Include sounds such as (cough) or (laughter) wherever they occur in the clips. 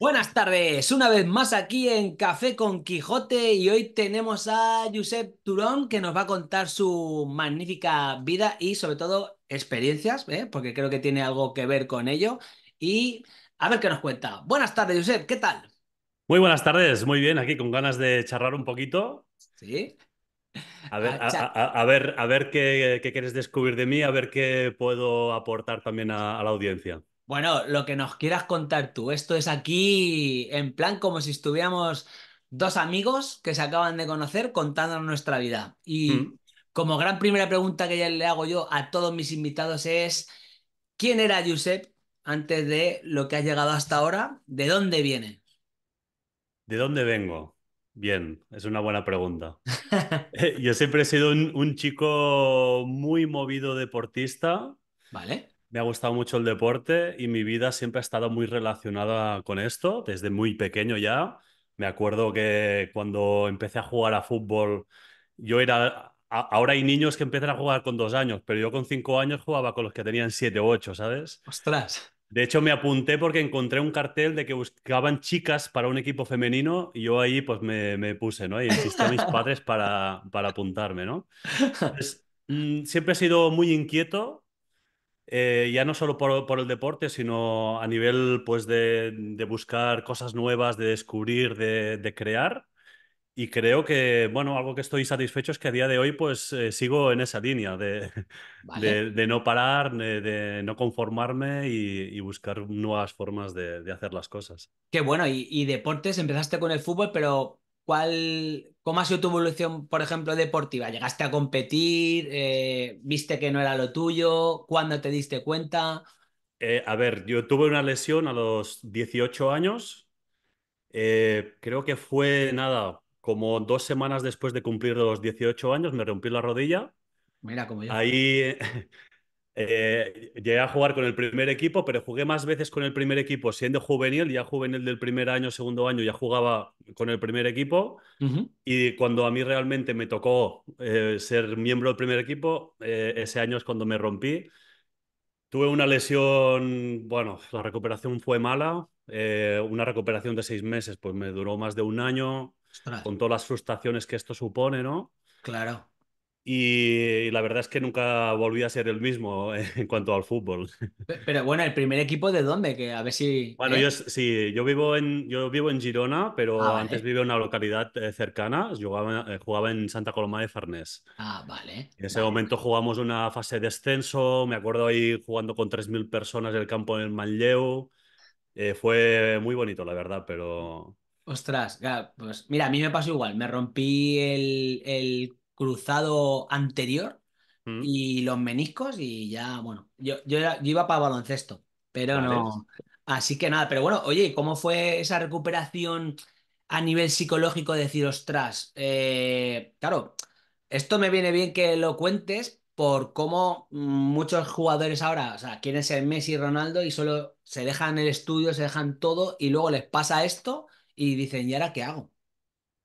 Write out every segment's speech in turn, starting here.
Buenas tardes, una vez más aquí en Café con Quijote y hoy tenemos a Josep Turón que nos va a contar su magnífica vida y sobre todo experiencias, ¿eh? porque creo que tiene algo que ver con ello y a ver qué nos cuenta. Buenas tardes, Josep, ¿qué tal? Muy buenas tardes, muy bien, aquí con ganas de charlar un poquito. Sí. A ver, ah, a, ver, a ver qué, quieres descubrir de mí, a ver qué puedo aportar también a la audiencia. Bueno, lo que nos quieras contar tú. Esto es aquí en plan como si estuviéramos dos amigos que se acaban de conocer contando nuestra vida. Y mm. como gran primera pregunta que ya le hago yo a todos mis invitados es, ¿quién era Josep antes de lo que ha llegado hasta ahora? ¿De dónde viene? ¿De dónde vengo? Bien, es una buena pregunta. (laughs) Eh, yo siempre he sido un chico muy movido deportista. Vale me ha gustado mucho el deporte y mi vida siempre ha estado muy relacionada con esto, desde muy pequeño ya. Me acuerdo que cuando empecé a jugar a fútbol, yo era... Ahora hay niños que empiezan a jugar con dos años, pero yo con cinco años jugaba con los que tenían siete o ocho, ¿sabes? ¡Ostras! De hecho, me apunté porque encontré un cartel de que buscaban chicas para un equipo femenino y yo ahí pues me, me puse, ¿no? Y insistí a mis (laughs) padres para, para apuntarme, ¿no? Mm, siempre he sido muy inquieto, eh, ya no solo por, el deporte, sino a nivel pues, de, buscar cosas nuevas, de descubrir, de, crear. Y creo que, bueno, algo que estoy satisfecho es que a día de hoy pues eh, sigo en esa línea de, (laughs) de no parar, de, no conformarme y, buscar nuevas formas de, hacer las cosas. Qué bueno, y deportes, empezaste con el fútbol, pero ¿Cuál, ¿Cómo ha sido tu evolución, por ejemplo, deportiva? ¿Llegaste a competir? Eh, ¿Viste que no era lo tuyo? ¿Cuándo te diste cuenta? Eh, a ver, yo tuve una lesión a los 18 años. Eh, creo que fue nada, como dos semanas después de cumplir los 18 años, me rompí la rodilla. Mira, como yo. Ahí, eh, llegué a jugar con el primer equipo, pero jugué más veces con el primer equipo siendo juvenil, ya juvenil del primer año, segundo año, ya jugaba con el primer equipo. Y cuando a mí realmente me tocó eh, ser miembro del primer equipo, eh, ese año es cuando me rompí. Tuve una lesión, bueno, la recuperación fue mala, una recuperación de seis meses, pues me duró más de un año, con todas las frustraciones que esto supone, ¿no? Claro. Y, la verdad es que nunca volví a ser el mismo eh, en cuanto al fútbol. (laughs) Pero bueno, el primer equipo de dónde, que a ver si. Bueno, eh. yo sí, yo vivo en yo vivo en Girona, ah, pero antes vivo en una localidad eh, cercana. Jugaba, jugaba en Santa Coloma de Farnés. Ah, vale. En ese momento jugamos una fase de descenso. Me acuerdo ahí jugando con 3.000 personas el campo en el Manlleu. fue muy bonito, la verdad, pero. Ostras, pues mira, a mí me pasó igual. Me rompí el, el cruzado anterior mm. y los meniscos y ya, bueno, yo, yo, iba para baloncesto, pero no. Así que nada, pero bueno, oye, ¿cómo fue esa recuperación a nivel psicológico? De decir, ostras, eh, claro, esto me viene bien que lo cuentes por cómo muchos jugadores ahora, o sea, quieren ser Messi y Ronaldo y solo se dejan el estudio, se dejan todo y luego les pasa esto y dicen, ¿y ahora qué hago?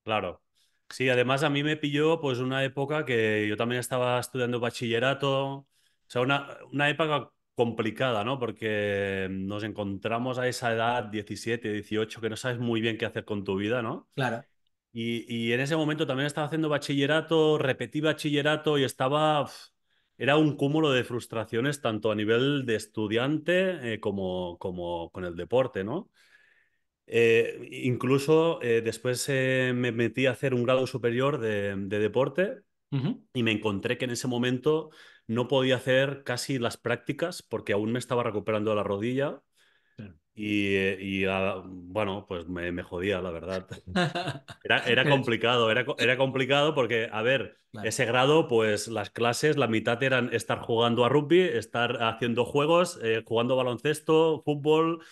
Claro, Sí, además a mí me pilló pues una época que yo también estaba estudiando bachillerato, o sea, una, época complicada, ¿no? Porque nos encontramos a esa edad, 17, 18, que no sabes muy bien qué hacer con tu vida, ¿no? Claro. Y, en ese momento también estaba haciendo bachillerato, repetí bachillerato y estaba... Era un cúmulo de frustraciones tanto a nivel de estudiante eh, como, como con el deporte, ¿no? Eh, incluso eh, después eh, me metí a hacer un grado superior de, deporte y me encontré que en ese momento no podía hacer casi las prácticas porque aún me estaba recuperando la rodilla. Y, ah, bueno, pues me, jodía, la verdad. (laughs) Era, complicado, era, era, complicado porque, a ver, ese grado, pues las clases, la mitad eran estar jugando a rugby, estar haciendo juegos, jugando baloncesto, fútbol,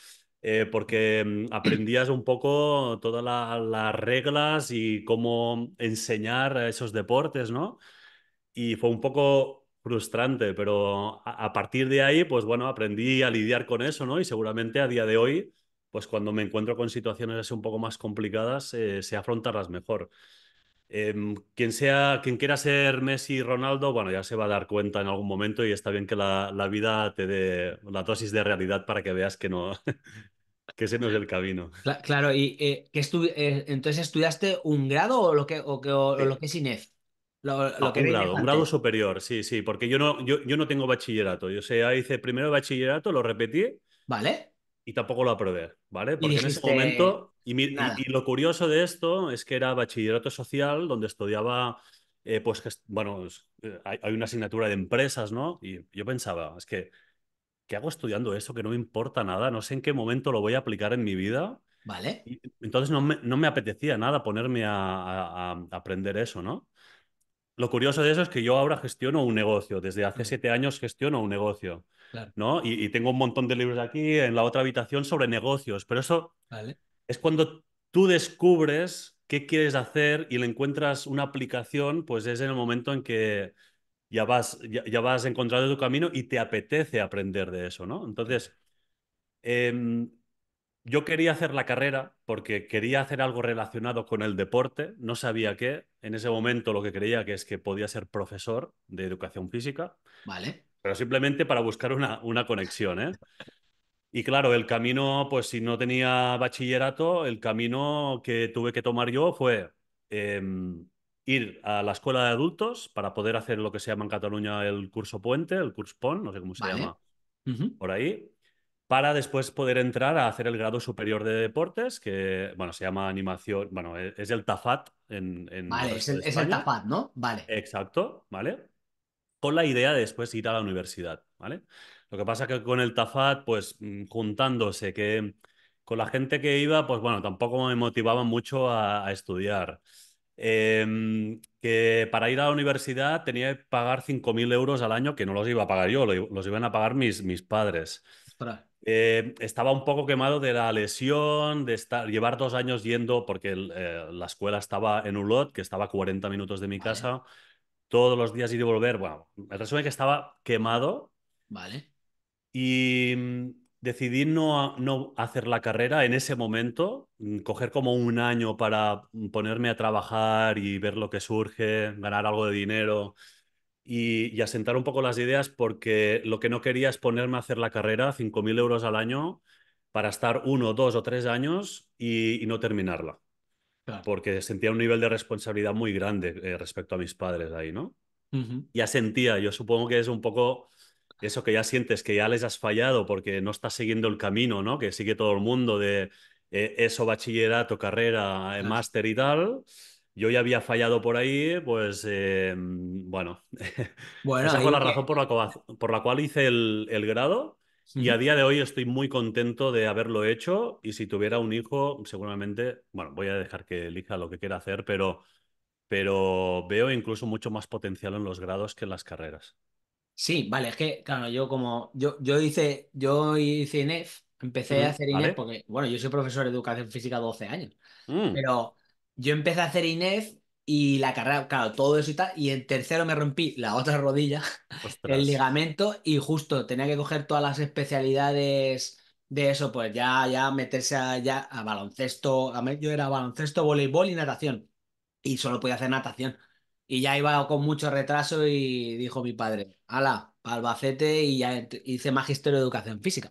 eh, porque mm, aprendías un poco todas las reglas y cómo enseñar esos deportes, ¿no? Y fue un poco frustrante, pero a, partir de ahí, pues bueno, aprendí a lidiar con eso, ¿no? Y seguramente a día de hoy, pues cuando me encuentro con situaciones un poco más complicadas, se eh, sé afrontarlas mejor. Em, quien sea, quien quiera ser Messi Ronaldo, bueno, ya se va a dar cuenta en algún momento y está bien que la, la vida te dé la dosis de realidad para que veas que no, (laughs) que ese no es el camino. claro, y eh, que eh, entonces estudiaste un grado o lo que, eh, lo que es INEF. Ah, un, grado, un grado, superior, sí, sí, porque yo no, yo, no tengo bachillerato. Yo sé, hice primero bachillerato, lo repetí. Vale. Y tampoco lo aprobé, ¿vale? Porque en ese momento. Y, lo curioso de esto es que era bachillerato social, donde estudiaba, pues, bueno, hay, hay, una asignatura de empresas, ¿no? Y yo pensaba, es que ¿qué hago estudiando eso que no me importa nada? No sé en qué momento lo voy a aplicar en mi vida. Vale. entonces no me, apetecía nada ponerme a, aprender eso, ¿no? Lo curioso de eso es que yo ahora gestiono un negocio, desde hace siete años gestiono un negocio, ¿no? Y, tengo un montón de libros aquí en la otra habitación sobre negocios, pero eso es cuando tú descubres qué quieres hacer y le encuentras una aplicación, pues es en el momento en que, ya vas, ya, vas encontrando tu camino y te apetece aprender de eso, ¿no? Entonces, em, yo quería hacer la carrera porque quería hacer algo relacionado con el deporte, no sabía qué, en ese momento lo que creía que es que podía ser profesor de educación física. Vale. Pero simplemente para buscar una, una conexión, ¿eh? Y claro, el camino, pues si no tenía bachillerato, el camino que tuve que tomar yo fue... Em, ir a la escuela de adultos para poder hacer lo que se llama en Cataluña el curso puente, el curso PON, no sé cómo se llama por ahí, para después poder entrar a hacer el grado superior de deportes, que, bueno, se llama animación, bueno, e, es el TAFAT en... en vale, es el, TAFAT, ¿no? Vale. Exacto, ¿vale? Con la idea de después ir a la universidad, ¿vale? Lo que pasa que con el TAFAT, pues mm, juntándose que con la gente que iba, pues bueno, tampoco me motivaba mucho a, a estudiar. Em, que para ir a la universidad tenía que pagar 5.000 euros al año, que no los iba a pagar yo, los iban a pagar mis, mis padres. Eh, estaba un poco quemado de la lesión, de estar, llevar dos años yendo, porque eh, la escuela estaba en Ulot, que estaba a 40 minutos de mi casa, todos los días ir y volver. Bueno, el resumen es que estaba quemado. Vale. Y mm, decidí no, no, hacer la carrera en ese momento, mm, coger como un año para mm, ponerme a trabajar y ver lo que surge, ganar algo de dinero y, asentar un poco las ideas porque lo que no quería es ponerme a hacer la carrera, 5.000 euros al año, para estar uno, dos o tres años y, no terminarla. Porque sentía un nivel de responsabilidad muy grande eh, respecto a mis padres ahí, ¿no? Ya sentía, yo supongo que es un poco eso que ya sientes que ya les has fallado porque no estás siguiendo el camino, ¿no? Que sigue todo el mundo de eh, eso, bachillerato, carrera, eh, máster y tal. Yo ya había fallado por ahí, pues eh, bueno. (laughs) bueno Esa fue la razón por la, cual, hice el, grado. Y a día de hoy estoy muy contento de haberlo hecho y si tuviera un hijo, seguramente, bueno, voy a dejar que elija lo que quiera hacer, pero, pero veo incluso mucho más potencial en los grados que en las carreras. Sí, vale, es que, claro, yo como, yo, yo hice, yo hice INEF, empecé a hacer INEF porque, bueno, yo soy profesor de educación física 12 años, mm. pero yo empecé a hacer INEF y la carrera, claro, todo eso y tal, y en tercero me rompí la otra rodilla, (laughs) el ligamento, y justo tenía que coger todas las especialidades de eso, pues ya, ya meterse a, ya a baloncesto, yo era baloncesto, voleibol y natación, y solo podía hacer natación y ya iba con mucho retraso y dijo mi padre, ala, Albacete y ya hice magisterio de educación física.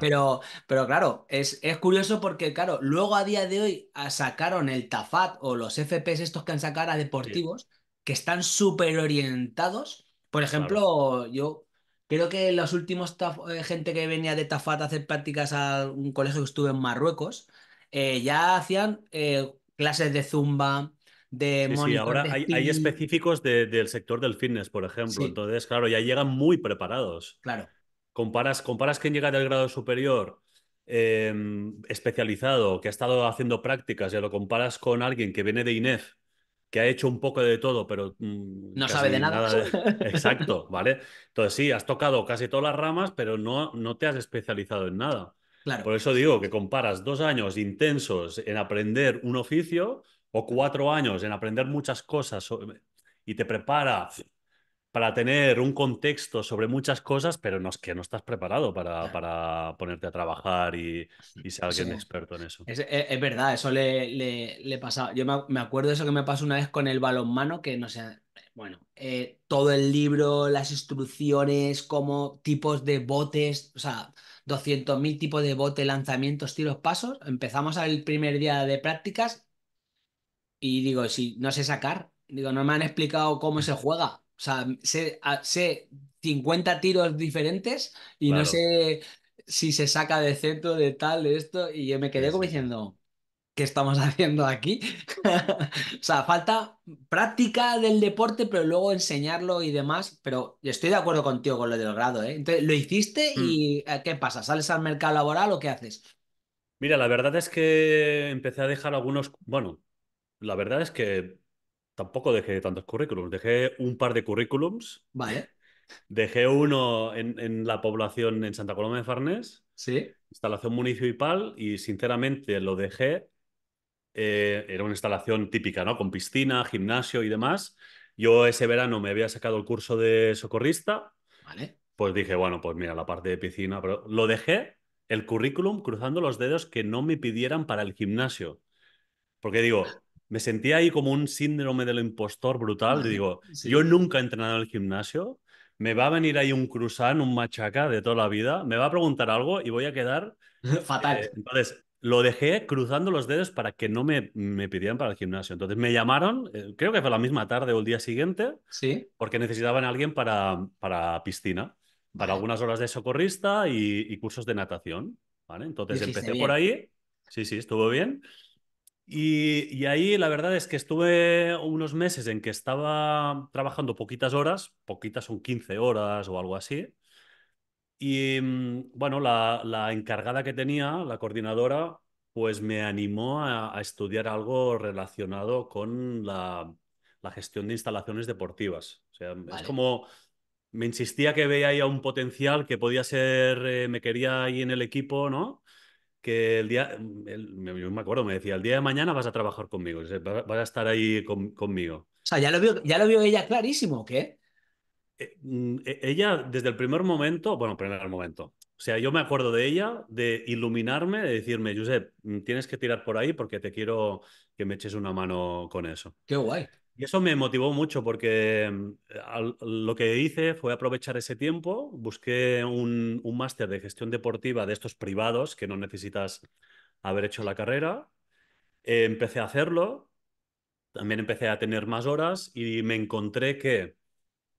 Pero, pero claro, es, curioso porque, claro, luego a día de hoy ah, sacaron el TAFAT o los FPS estos que han sacado a deportivos que están súper orientados. Por ejemplo, yo creo que los últimos eh, gente que venía de TAFAT a hacer prácticas a un colegio que estuve en Marruecos, eh, ya hacían eh, clases de zumba, de sí, ahora hay, específicos del sector del fitness, por ejemplo. Entonces, claro, ya llegan muy preparados. Claro. Comparas, comparas quien llega del grado superior em, especializado, que ha estado haciendo prácticas, ya lo comparas con alguien que viene de INEF, que ha hecho un poco de todo, pero... Mm, no sabe de nada. (laughs) Exacto, ¿vale? Entonces sí, has tocado casi todas las ramas, pero no, no te has especializado en nada. Claro. Por eso digo que comparas dos años intensos en aprender un oficio o cuatro años en aprender muchas cosas y te prepara para tener un contexto sobre muchas cosas, pero no es que no estás preparado para, ponerte a trabajar y, ser alguien experto en eso. E, es, verdad, eso le, le, le pasa. Yo me, acuerdo acuerdo eso que me pasó una vez con el balonmano, que no sé, bueno, eh, todo el libro, las instrucciones, como tipos de botes, o sea, 200.000 tipos de botes, lanzamientos, tiros, pasos. Empezamos el primer día de prácticas y digo, si no sé sacar, digo, no me han explicado cómo se juega. O sea, sé, 50 ah, tiros diferentes y no sé si se saca de centro, de tal, de esto. Y yo me quedé como diciendo, ¿qué estamos (laughs) haciendo aquí? o sea, falta práctica del deporte, pero luego enseñarlo y demás. Pero estoy de acuerdo contigo con lo del grado, ¿eh? Entonces, ¿lo hiciste mm. y eh, qué pasa? ¿Sales al mercado laboral o qué haces? Mira, la verdad es que empecé a dejar algunos, bueno, la verdad es que tampoco dejé tantos currículums. Dejé un par de currículums. Vale. Dejé uno en, la población en Santa Coloma de Farnés. Sí. Instalación municipal y sinceramente lo dejé. Eh, era una instalación típica, ¿no? Con piscina, gimnasio y demás. Yo ese verano me había sacado el curso de socorrista. Vale. Pues dije, bueno, pues mira, la parte de piscina, pero lo dejé el currículum cruzando los dedos que no me pidieran para el gimnasio. Porque digo, me sentía ahí como un síndrome del impostor brutal. Digo, yo nunca he entrenado en el gimnasio, me va a venir ahí un cruzán, un machaca de toda la vida, me va a preguntar algo y voy a quedar (laughs) fatal. Eh, entonces, lo dejé cruzando los dedos para que no me, me pidieran para el gimnasio. Entonces me llamaron, eh, creo que fue la misma tarde o el día siguiente, ¿Sí? porque necesitaban a alguien para, para piscina, para algunas horas de socorrista y, cursos de natación. ¿vale? Entonces empecé por ahí, sí, sí, estuvo bien. Y, ahí la verdad es que estuve unos meses en que estaba trabajando poquitas horas, poquitas son 15 horas o algo así. Y mm, bueno, la, encargada que tenía, la coordinadora, pues me animó a, estudiar algo relacionado con la, gestión de instalaciones deportivas. O sea, es como me insistía que veía ahí un potencial que podía ser, eh, me quería ahí en el equipo, ¿no? que el día, mm, yo me acuerdo, me decía, el día de mañana vas a trabajar conmigo, vas, a estar ahí conmigo. O sea, ya lo vio, ya lo vio ella clarísimo, ¿qué? Eh, mm, e, ella, desde el primer momento, bueno, primer momento, o sea, yo me acuerdo de ella, de iluminarme, de decirme, Josep, mm, tienes que tirar por ahí porque te quiero que me eches una mano con eso. Qué guay. Y eso me motivó mucho porque mm, lo que hice fue aprovechar ese tiempo, busqué un, un máster de gestión deportiva de estos privados que no necesitas haber hecho la carrera, empecé a hacerlo, también empecé a tener más horas y me encontré que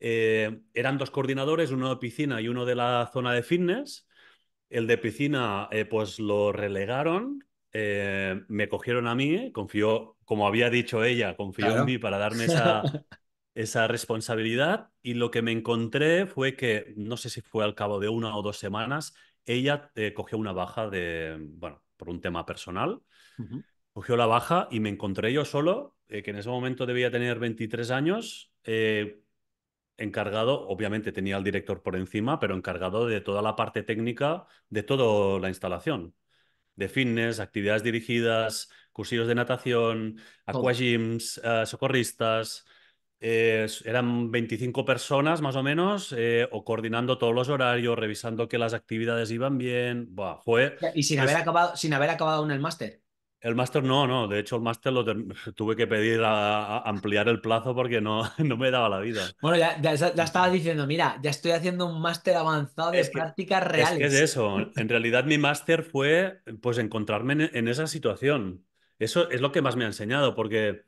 eh, eran dos coordinadores, uno de piscina y uno de la zona de fitness. El de piscina, eh, pues lo relegaron, eh, me cogieron a mí, confió como había dicho ella, confió en mí para darme (laughs) esa, responsabilidad y lo que me encontré fue que, no sé si fue al cabo de una o dos semanas, ella eh, cogió una baja de, bueno, por un tema personal, cogió la baja y me encontré yo solo, eh, que en ese momento debía tener 23 años, eh, encargado, obviamente tenía al director por encima, pero encargado de toda la parte técnica de toda la instalación, de fitness, actividades dirigidas, cursillos de natación, aquagyms, eh, socorristas. Eh, eran 25 personas más o menos, eh, o coordinando todos los horarios, revisando que las actividades iban bien. fue, y sin, haber acabado, sin haber acabado aún el máster. El máster no, no. De hecho, el máster lo (laughs) tuve que pedir a, ampliar el plazo porque no, (laughs) no me daba la vida. Bueno, ya, ya, estabas diciendo, mira, ya estoy haciendo un máster avanzado de prácticas reales. Es es eso. En realidad, mi máster fue pues encontrarme en esa situación. Eso es lo que más me ha enseñado, porque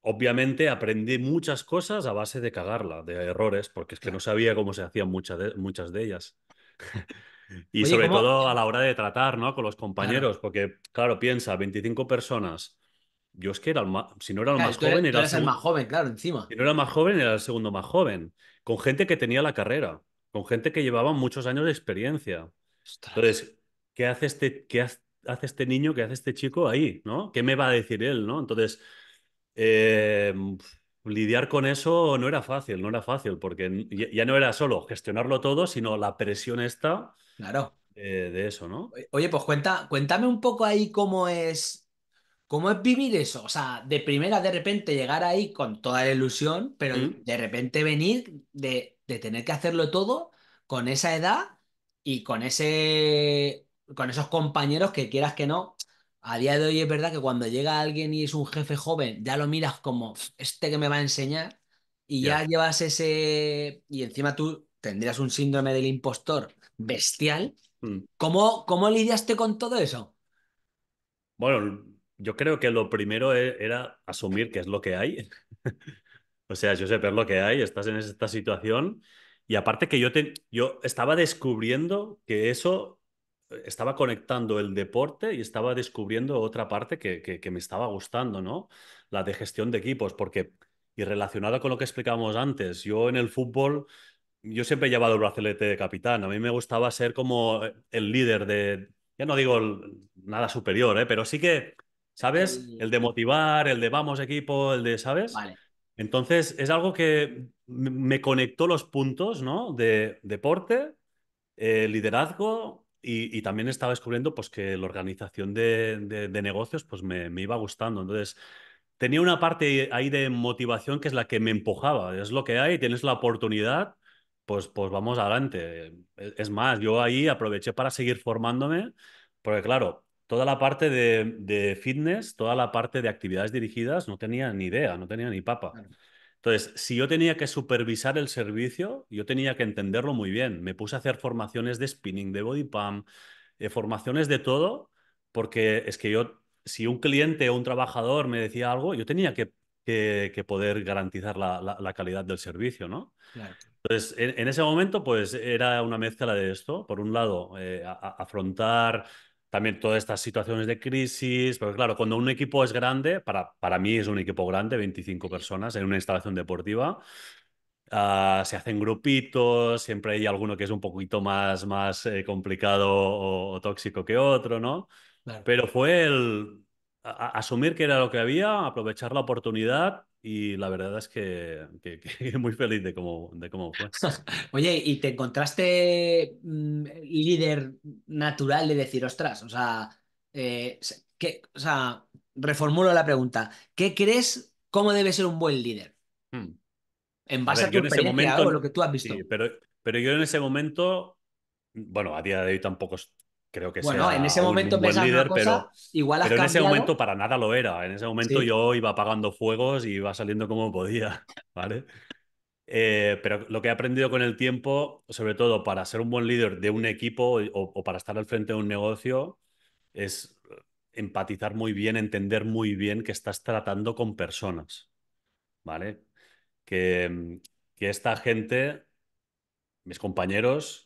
obviamente aprendí muchas cosas a base de cagarla, de errores, porque es que no sabía cómo se hacían muchas de, muchas de ellas. (laughs) y sobre todo a la hora de tratar, ¿no? Con los compañeros, porque, claro, piensa, 25 personas. Yo es que era el si no era el más joven, era el, más joven, claro, encima. Si no era más joven, era el segundo más joven, con gente que tenía la carrera, con gente que llevaba muchos años de experiencia. Entonces, ¿qué hace este, qué hace este niño, que hace este chico ahí, ¿no? ¿Qué me va a decir él, ¿no? Entonces, em, lidiar con eso no era fácil, no era fácil, porque ya no era solo gestionarlo todo, sino la presión esta. Claro. de eso, ¿no? Oye, pues cuenta, cuéntame un poco ahí cómo es, cómo es vivir eso. O sea, de primera de repente llegar ahí con toda la ilusión, pero mm. de repente venir de, tener que hacerlo todo con esa edad y con ese con esos compañeros que quieras que no, a día de hoy es verdad que cuando llega alguien y es un jefe joven, ya lo miras como este que me va a enseñar y ya llevas ese... Y encima tú tendrías un síndrome del impostor bestial. Mm. ¿Cómo, lidiaste con todo eso? Bueno, yo creo que lo primero e, era asumir que es lo que hay. (laughs) o sea, yo sé es lo que hay, estás en esta situación. Y aparte que yo, te, yo estaba descubriendo que eso estaba conectando el deporte y estaba descubriendo otra parte que, me estaba gustando, ¿no? La de gestión de equipos, porque, y relacionada con lo que explicábamos antes, yo en el fútbol yo siempre he llevado el bracelete de capitán. A mí me gustaba ser como eh, el líder de, ya no digo nada superior, ¿eh? pero sí que, ¿sabes? El de motivar, el de vamos equipo, el de, ¿sabes? Entonces es algo que me conectó los puntos, ¿no? De deporte, eh, liderazgo, y, también estaba descubriendo pues, que la organización de, negocios pues, me, iba gustando. Entonces, tenía una parte ahí de motivación que es la que me empujaba. Es lo que hay, tienes la oportunidad, pues, pues vamos adelante. E, es más, yo ahí aproveché para seguir formándome, porque claro, toda la parte de, fitness, toda la parte de actividades dirigidas, no tenía ni idea, no tenía ni papa. Entonces, si yo tenía que supervisar el servicio, yo tenía que entenderlo muy bien. Me puse a hacer formaciones de spinning, de body pump, eh, formaciones de todo, porque es que yo, si un cliente o un trabajador me decía algo, yo tenía que, poder garantizar la, calidad del servicio, ¿no? Entonces, en, ese momento, pues era una mezcla de esto. Por un lado, eh, afrontar también todas estas situaciones de crisis, porque claro, cuando un equipo es grande, para, para mí es un equipo grande, 25 personas en una instalación deportiva, ah, se hacen grupitos, siempre hay alguno que es un poquito más, más eh, complicado o, tóxico que otro, ¿no? Pero fue el asumir que era lo que había, aprovechar la oportunidad y la verdad es que, que, (laughs) muy feliz de cómo, de cómo fue. (laughs) Oye, ¿y te encontraste mm, líder natural de decir, ostras, o sea, eh, que, sea, reformulo la pregunta, ¿qué crees cómo debe ser un buen líder? Hmm. En base a, tu lo que tú has visto. pero, pero yo en ese momento, bueno, a día de hoy tampoco creo que bueno, en ese momento un buen líder, pero, igual pero en ese momento para nada lo era. En ese momento yo iba apagando fuegos y iba saliendo como podía, (laughs) ¿vale? Eh, pero lo que he aprendido con el tiempo, sobre todo para ser un buen líder de un equipo o, para estar al frente de un negocio, es empatizar muy bien, entender muy bien que estás tratando con personas, ¿vale? Que, que esta gente, mis compañeros,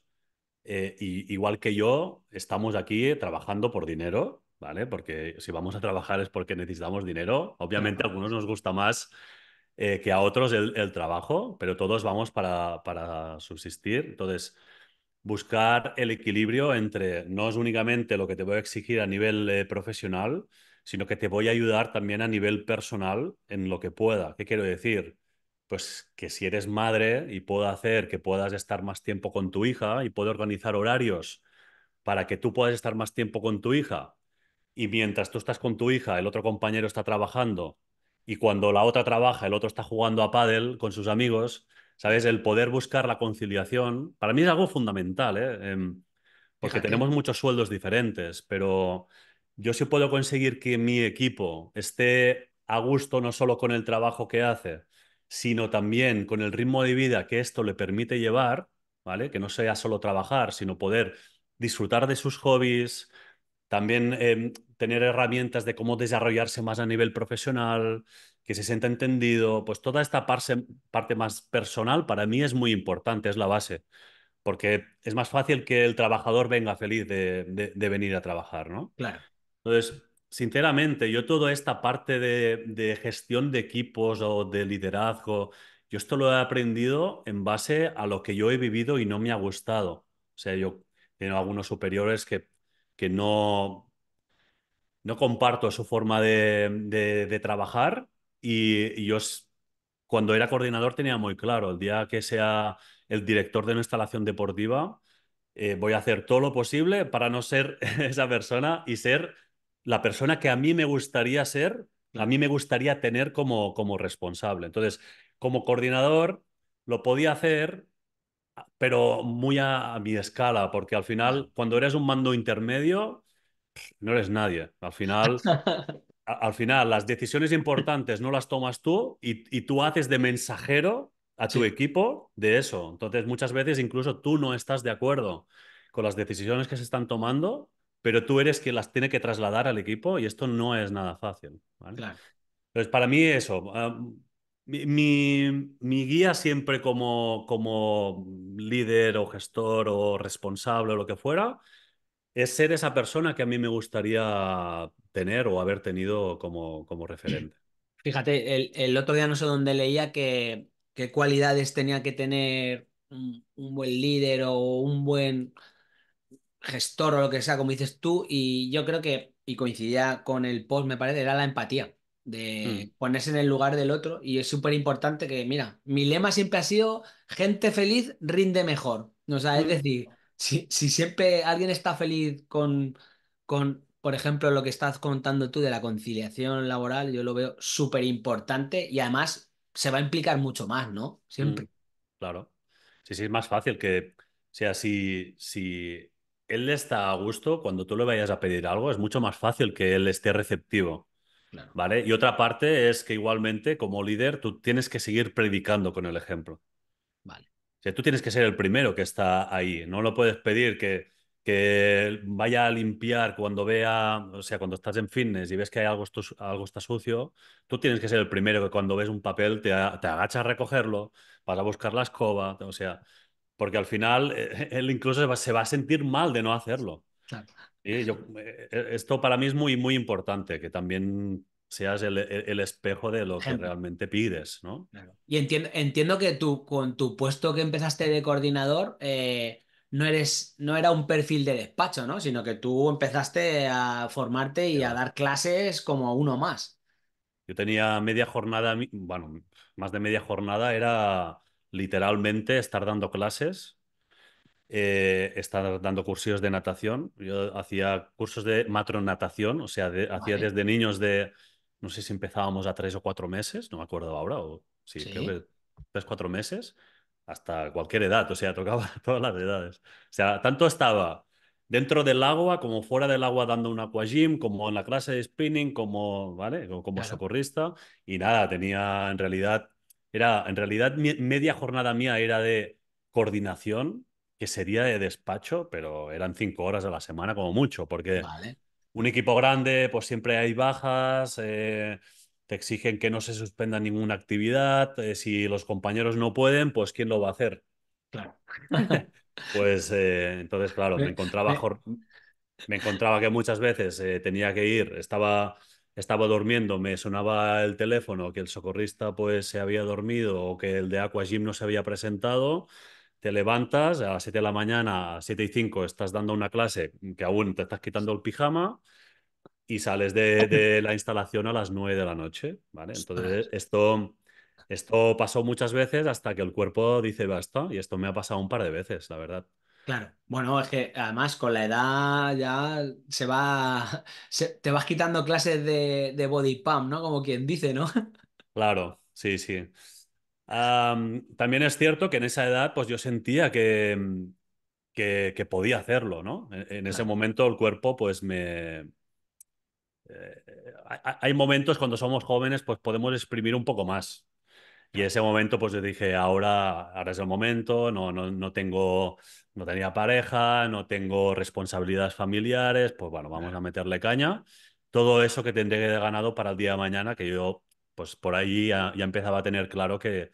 eh, igual que yo, estamos aquí trabajando por dinero, ¿vale? Porque si vamos a trabajar es porque necesitamos dinero. Obviamente a algunos nos gusta más eh, que a otros el, trabajo, pero todos vamos para, para subsistir. Entonces, buscar el equilibrio entre no es únicamente lo que te voy a exigir a nivel eh, profesional, sino que te voy a ayudar también a nivel personal en lo que pueda. ¿Qué quiero decir? pues que si eres madre y puedo hacer que puedas estar más tiempo con tu hija y puedo organizar horarios para que tú puedas estar más tiempo con tu hija y mientras tú estás con tu hija, el otro compañero está trabajando y cuando la otra trabaja, el otro está jugando a pádel con sus amigos, ¿sabes? El poder buscar la conciliación, para mí es algo fundamental, ¿eh? em, porque tenemos muchos sueldos diferentes, pero yo sí puedo conseguir que mi equipo esté a gusto no solo con el trabajo que hace, sino también con el ritmo de vida que esto le permite llevar, ¿vale? Que no sea solo trabajar, sino poder disfrutar de sus hobbies, también em, tener herramientas de cómo desarrollarse más a nivel profesional, que se sienta entendido, pues toda esta parte, más personal para mí es muy importante, es la base, porque es más fácil que el trabajador venga feliz de, de venir a trabajar, ¿no? Claro. Entonces, sinceramente, yo toda esta parte de, gestión de equipos o de liderazgo, yo esto lo he aprendido en base a lo que yo he vivido y no me ha gustado. O sea, yo tengo algunos superiores que, que no, no comparto su forma de, de, trabajar y, yo cuando era coordinador tenía muy claro, el día que sea el director de una instalación deportiva, eh, voy a hacer todo lo posible para no ser (laughs) esa persona y ser la persona que a mí me gustaría ser, a mí me gustaría tener como, como responsable. Entonces, como coordinador, lo podía hacer, ah, pero muy a, mi escala, porque al final, cuando eres un mando intermedio, no eres nadie. Al final, (laughs) al final, las decisiones importantes no las tomas tú y, tú haces de mensajero a tu equipo de eso. Entonces, muchas veces incluso tú no estás de acuerdo con las decisiones que se están tomando pero tú eres quien las tiene que trasladar al equipo y esto no es nada fácil. ¿vale? Claro. Entonces, para mí eso, ah, mi, mi, guía siempre como, como líder o gestor o responsable o lo que fuera, es ser esa persona que a mí me gustaría tener o haber tenido como, como referente. Fíjate, el, el otro día no sé dónde leía que qué cualidades tenía que tener un buen líder o un buen gestor o lo que sea, como dices tú, y yo creo que, y coincidía con el post, me parece, era la empatía, de mm. ponerse en el lugar del otro, y es súper importante que, mira, mi lema siempre ha sido, gente feliz rinde mejor, o sea, es mm. decir, si, si, siempre alguien está feliz con, con, por ejemplo, lo que estás contando tú de la conciliación laboral, yo lo veo súper importante y además se va a implicar mucho más, ¿no? Mm. Siempre. Claro. Sí, sí, es más fácil que, sea, si, si él está a gusto, cuando tú le vayas a pedir algo, es mucho más fácil que él esté receptivo. ¿Vale? Y otra parte es que igualmente, como líder, tú tienes que seguir predicando con el ejemplo. Vale. O sea, tú tienes que ser el primero que está ahí. No lo puedes pedir que, que vaya a limpiar cuando vea, o sea, cuando estás en fitness y ves que hay algo, algo está sucio, tú tienes que ser el primero que cuando ves un papel te, te agachas a recogerlo, para buscar la escoba, o sea, porque al final eh, (laughs) él incluso se va, a sentir mal de no hacerlo. Y eh, esto para mí es muy, muy importante, que también seas el, el espejo de lo que realmente pides, ¿no? Y entiendo, entiendo que tú, con tu puesto que empezaste de coordinador, eh, no, eres, no era un perfil de despacho, ¿no? Sino que tú empezaste a formarte y a dar clases como uno más. Yo tenía media jornada, bueno, más de media jornada era literalmente estar dando clases, eh, estar dando cursos de natación. Yo hacía cursos de matronatación, o sea, hacía desde niños de, no sé si empezábamos a tres o cuatro meses, no me acuerdo ahora, o sí, creo que tres, cuatro meses, hasta cualquier edad, o sea, (laughs) tocaba todas las edades. O sea, tanto estaba dentro del agua como fuera del agua dando un aquagym, como en la clase de spinning, como, ¿vale? Como, socorrista. Y nada, tenía en realidad en realidad, media jornada mía era de coordinación, que sería de despacho, pero eran cinco horas a la semana como mucho, porque un equipo grande, pues siempre hay bajas, eh, te exigen que no se suspenda ninguna actividad, eh, si los compañeros no pueden, pues ¿quién lo va a hacer? Claro. (laughs) pues eh, entonces, claro, me encontraba, me encontraba que muchas veces tenía que ir, estaba estaba durmiendo, me sonaba el teléfono que el socorrista pues se había dormido o que el de Aqua Gym no se había presentado, te levantas a las 7 de la mañana, a 7 y 5 estás dando una clase que aún te estás quitando el pijama y sales de, (laughs) de la instalación a las 9 de la noche, ¿vale? Entonces esto... Esto pasó muchas veces hasta que el cuerpo dice basta, y esto me ha pasado un par de veces, la verdad. Claro. Bueno, es que además con la edad ya se va. (laughs) te vas quitando clases de, body pump, ¿no? Como quien dice, ¿no? (laughs) Claro, sí, sí. también es cierto que en esa edad, pues yo sentía que, mm, que, podía hacerlo, ¿no? E, en, ese momento el cuerpo, pues me... Eh, hay momentos cuando somos jóvenes, pues podemos exprimir un poco más. Y ese momento, pues yo dije, ahora, ahora es el momento, no, no, no tengo no tenía pareja, no tengo responsabilidades familiares, pues bueno, vamos a meterle caña. Todo eso que tendré ganado para el día de mañana, que yo, pues por ahí ya, empezaba a tener claro que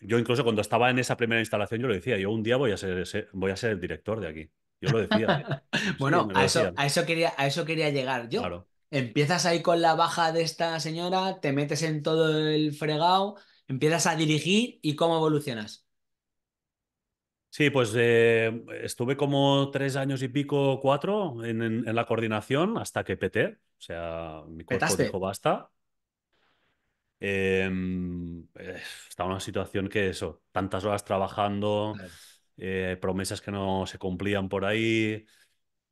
yo incluso cuando estaba en esa primera instalación, yo lo decía, yo un día voy a ser, voy a ser el director de aquí. Yo lo decía. ¿eh? (laughs) bueno, a, eso, quería, a eso quería llegar yo. Empiezas ahí con la baja de esta señora, te metes en todo el fregado, empiezas a dirigir y cómo evolucionas. Sí, pues eh, estuve como tres años y pico, cuatro, en, la coordinación hasta que peté. O sea, mi cuerpo dijo basta. Em, eh, estaba en una situación que eso, tantas horas trabajando, eh, promesas que no se cumplían por ahí.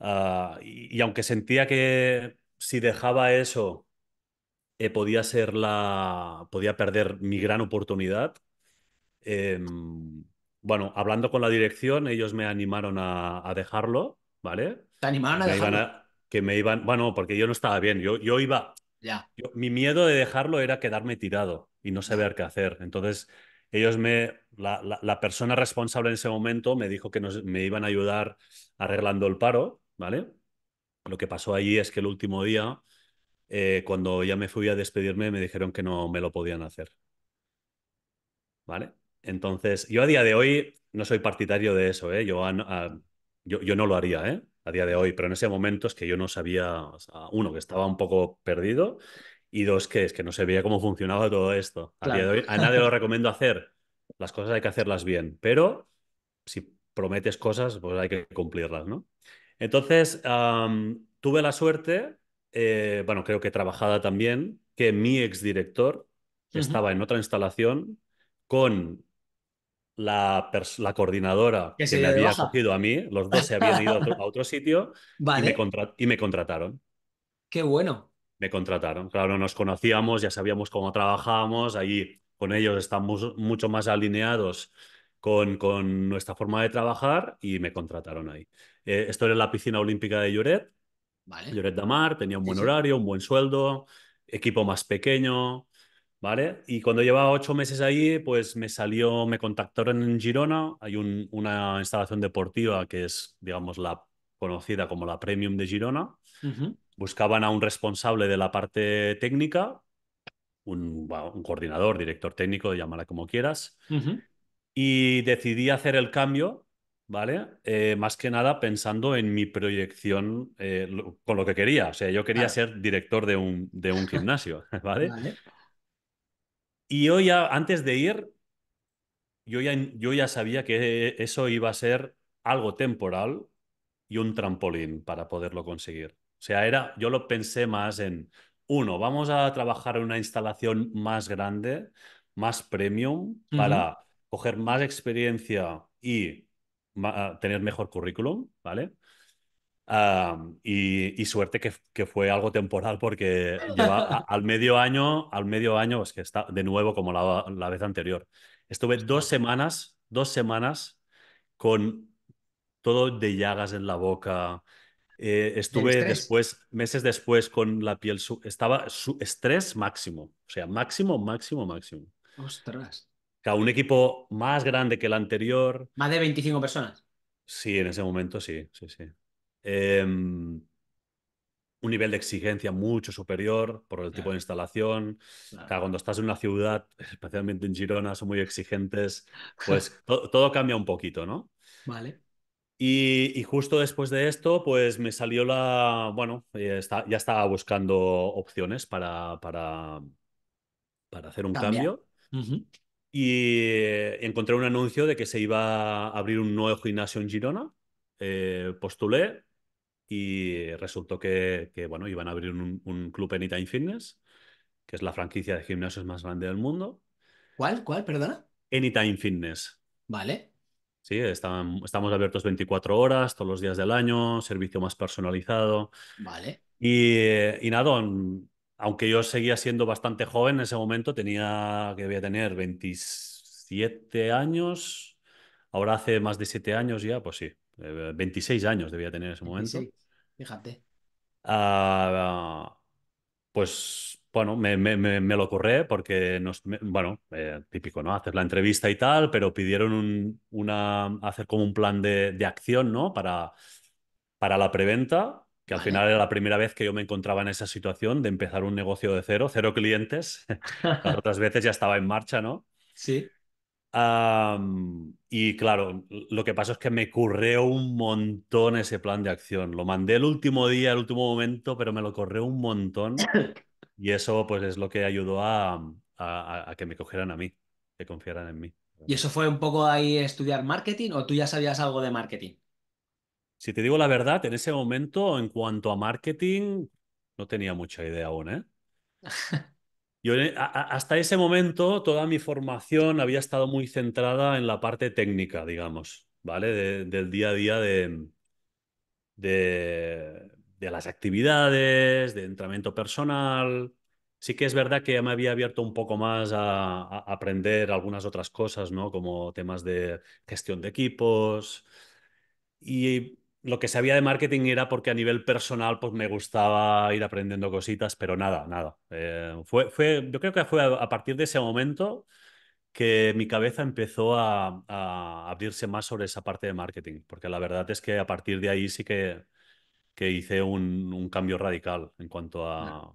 Ah, y, aunque sentía que si dejaba eso, podía ser la. podía perder mi gran oportunidad. Em, bueno, hablando con la dirección, ellos me animaron a, dejarlo, ¿vale? ¿Te animaron a dejarlo? que me iban, bueno, porque yo no estaba bien, yo, yo iba... Ya. mi miedo de dejarlo era quedarme tirado y no saber qué hacer. Entonces, ellos me, la, persona responsable en ese momento me dijo que me iban a ayudar arreglando el paro, ¿vale? Lo que pasó allí es que el último día, eh, cuando ya me fui a despedirme, me dijeron que no me lo podían hacer. ¿Vale? Entonces, yo a día de hoy no soy partidario de eso, ¿eh? Yo, yo, no lo haría, ¿eh? A día de hoy, pero en ese momento es que yo no sabía, uno, que estaba un poco perdido y dos, que es que no se veía cómo funcionaba todo esto. A día de hoy, a nadie lo (laughs) recomiendo hacer. Las cosas hay que hacerlas bien, pero si prometes cosas, pues hay que cumplirlas, ¿no? Entonces, tuve la suerte, eh, bueno, creo que trabajada también, que mi exdirector estaba en otra instalación con la, coordinadora que, me había cogido a mí, los dos se habían ido a otro, sitio (laughs) y, me contrataron. Qué bueno. Me contrataron. Claro, nos conocíamos, ya sabíamos cómo trabajábamos, allí con ellos estamos mucho más alineados con, con nuestra forma de trabajar y me contrataron ahí. Eh, esto era la piscina olímpica de Lloret. Vale. Lloret Damar, tenía un buen horario, un buen sueldo, equipo más pequeño, ¿vale? Y cuando llevaba ocho meses ahí, pues me salió, me contactaron en Girona, hay una instalación deportiva que es, digamos, la conocida como la Premium de Girona. Buscaban a un responsable de la parte técnica, un, coordinador, director técnico, llámala como quieras. Y decidí hacer el cambio, ¿vale? Eh, más que nada pensando en mi proyección eh, con lo que quería. O sea, yo quería ser director de un, de un gimnasio, (laughs) ¿vale? vale. Y yo ya, antes de ir, yo ya, yo ya sabía que eso iba a ser algo temporal y un trampolín para poderlo conseguir. O sea, era, yo lo pensé más en, uno, vamos a trabajar en una instalación más grande, más premium, para coger más experiencia y tener mejor currículum, ¿vale? y, suerte que, fue algo temporal porque (laughs) al medio año, al medio año, es pues que está de nuevo como la, vez anterior. Estuve dos semanas, dos semanas con todo de llagas en la boca. Eh, estuve después, meses después con la piel, estaba su estrés máximo, o sea, máximo, máximo, máximo. Ostras. un equipo más grande que el anterior. Más de 25 personas. Sí, en ese momento sí, sí, sí. Em, un nivel de exigencia mucho superior por el tipo de instalación. cuando estás en una ciudad, (laughs) especialmente en Girona, son muy exigentes, (laughs) pues todo cambia un poquito, ¿no? Vale. Y, justo después de esto, pues me salió la, bueno, ya, eh, está, ya estaba buscando opciones para, para, para hacer un cambio. Y encontré un anuncio de que se iba a abrir un nuevo gimnasio en Girona. Eh, postulé, y resultó que, bueno, iban a abrir un, club Anytime Fitness, que es la franquicia de gimnasios más grande del mundo. ¿Cuál? ¿Cuál? Perdona. Anytime Fitness. Vale. Sí, están, estamos abiertos 24 horas, todos los días del año, servicio más personalizado. Vale. Y, eh, nada, aunque yo seguía siendo bastante joven en ese momento, tenía que voy tener 27 años, ahora hace más de 7 años ya, pues sí, 26 eh, años debía tener en ese momento. Fíjate. Ah, pues bueno, me, lo corré porque nos, bueno, eh, típico, ¿no? Hacer la entrevista y tal, pero pidieron una, hacer como un plan de, acción, ¿no? Para, para la preventa, que al final era la primera vez que yo me encontraba en esa situación de empezar un negocio de cero, cero clientes. (laughs) otras veces ya estaba en marcha, ¿no? Sí y claro, lo que pasó es que me curré un montón ese plan de acción. Lo mandé el último día, el último momento, pero me lo corrió un montón. (laughs) Y eso pues es lo que ayudó a, que me cogieran a mí, que confiaran en mí. ¿Y eso fue un poco ahí estudiar marketing o tú ya sabías algo de marketing? Si te digo la verdad, en ese momento, en cuanto a marketing, no tenía mucha idea aún, ¿eh? (laughs) hasta ese momento toda mi formación había estado muy centrada en la parte técnica, digamos, ¿vale? del día a día de, de, las actividades, de entrenamiento personal. Sí que es verdad que ya me había abierto un poco más a, a aprender algunas otras cosas, ¿no? Como temas de gestión de equipos. Y lo que sabía de marketing era porque a nivel personal pues me gustaba ir aprendiendo cositas, pero nada, nada. Eh, fue, fue, yo creo que fue a, partir de ese momento que mi cabeza empezó a, abrirse más sobre esa parte de marketing, porque la verdad es que a partir de ahí sí que, que hice un, cambio radical en cuanto a...